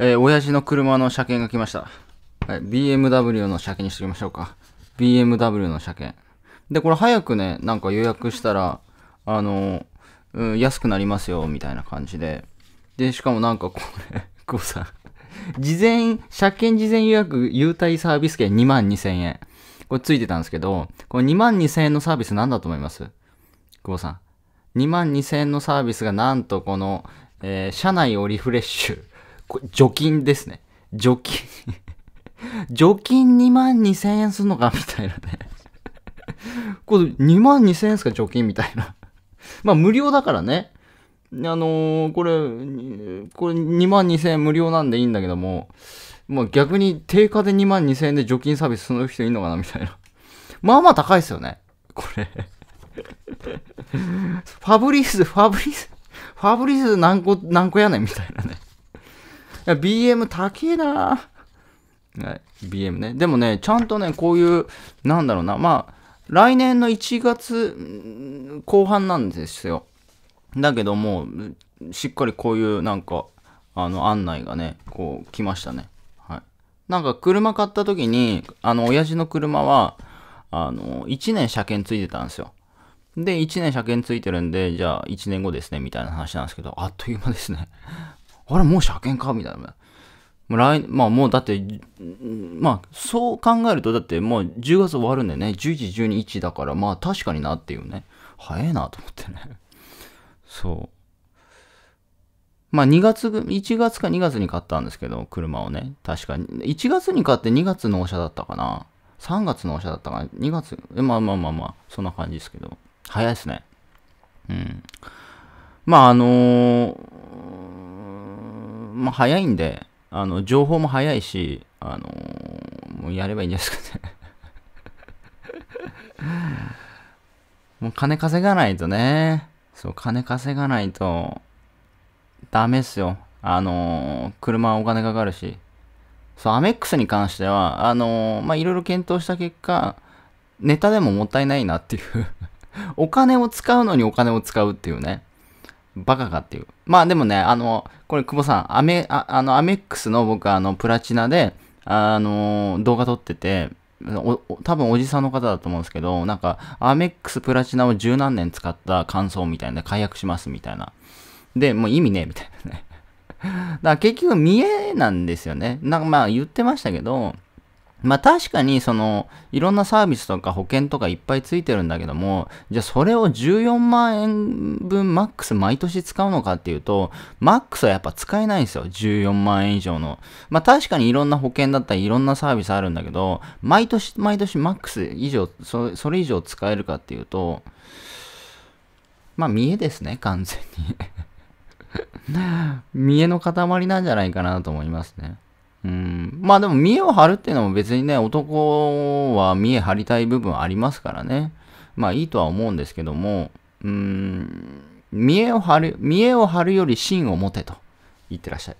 えー、親父の車の車検が来ました。はい、BMW の車検にしておきましょうか。BMW の車検。で、これ早くね、なんか予約したら、あの、うん、安くなりますよ、みたいな感じで。で、しかもなんかこれ、こうさ、事前、車検事前予約優待サービス券2万2000円。これついてたんですけど、この2万2000円のサービス何だと思います久保さん。2万2000円のサービスがなんとこの、えー、車内をリフレッシュ。これ除菌ですね。除菌 除菌2万2000円すんのかみたいなねこれ2万2000円すか除菌みたいなまあ無料だからね。あのー、これ、これ2万2000円無料なんでいいんだけども、まあ逆に定価で2万2000円で除菌サービスする人いんのかなみたいな。まあまあ高いですよね。これファブリーズ、ファブリーズ、ファブリーズ何個、何個やねんみたいなねや、BM 高えなはい、BM ね。でもね、ちゃんとね、こういう、なんだろうな、まあ、来年の1月後半なんですよ。だけども、しっかりこういうなんか、あの、案内がね、こう、来ましたね。はい。なんか、車買った時に、あの、親父の車は、あの、1年車検ついてたんですよ。で、1年車検ついてるんで、じゃあ1年後ですね、みたいな話なんですけど、あっという間ですね。あれ、もう車検かみたいな。もう来、まあもうだって、まあそう考えるとだってもう10月終わるんでね、11、12、1だからまあ確かになっていうね、早いなと思ってね。そう。まあ2月、1月か2月に買ったんですけど、車をね、確かに。1月に買って2月のお車だったかな。3月のお車だったかな。2月、まあまあまあまあ、そんな感じですけど。早いですね。うん。まああのー、まあ、早いんで、あの、情報も早いし、あのー、もうやればいいんじゃないですかね もう金稼がないとね。そう、金稼がないと、ダメっすよ。あのー、車はお金かかるし。そう、アメックスに関しては、あのー、ま、いろいろ検討した結果、ネタでももったいないなっていう お金を使うのにお金を使うっていうね。バカかっていう。まあでもね、あの、これ久保さん、アメ、ああの、アメックスの僕、あの、プラチナで、あの、動画撮ってて、お多分おじさんの方だと思うんですけど、なんか、アメックスプラチナを十何年使った感想みたいな、解約しますみたいな。で、もう意味ねえみたいなね。だから結局見えなんですよね。なんかまあ言ってましたけど、まあ確かにそのいろんなサービスとか保険とかいっぱいついてるんだけども、じゃあそれを14万円分マックス毎年使うのかっていうと、マックスはやっぱ使えないんですよ。14万円以上の。まあ確かにいろんな保険だったりいろんなサービスあるんだけど、毎年毎年マックス以上、それ以上使えるかっていうと、まあ見えですね、完全に 見えの塊なんじゃないかなと思いますね。うん。まあでも見栄を張るっていうのも別にね、男は見栄張りたい部分ありますからね。まあいいとは思うんですけども、うーん、見栄を張る、見栄を張るより芯を持てと言ってらっしゃい。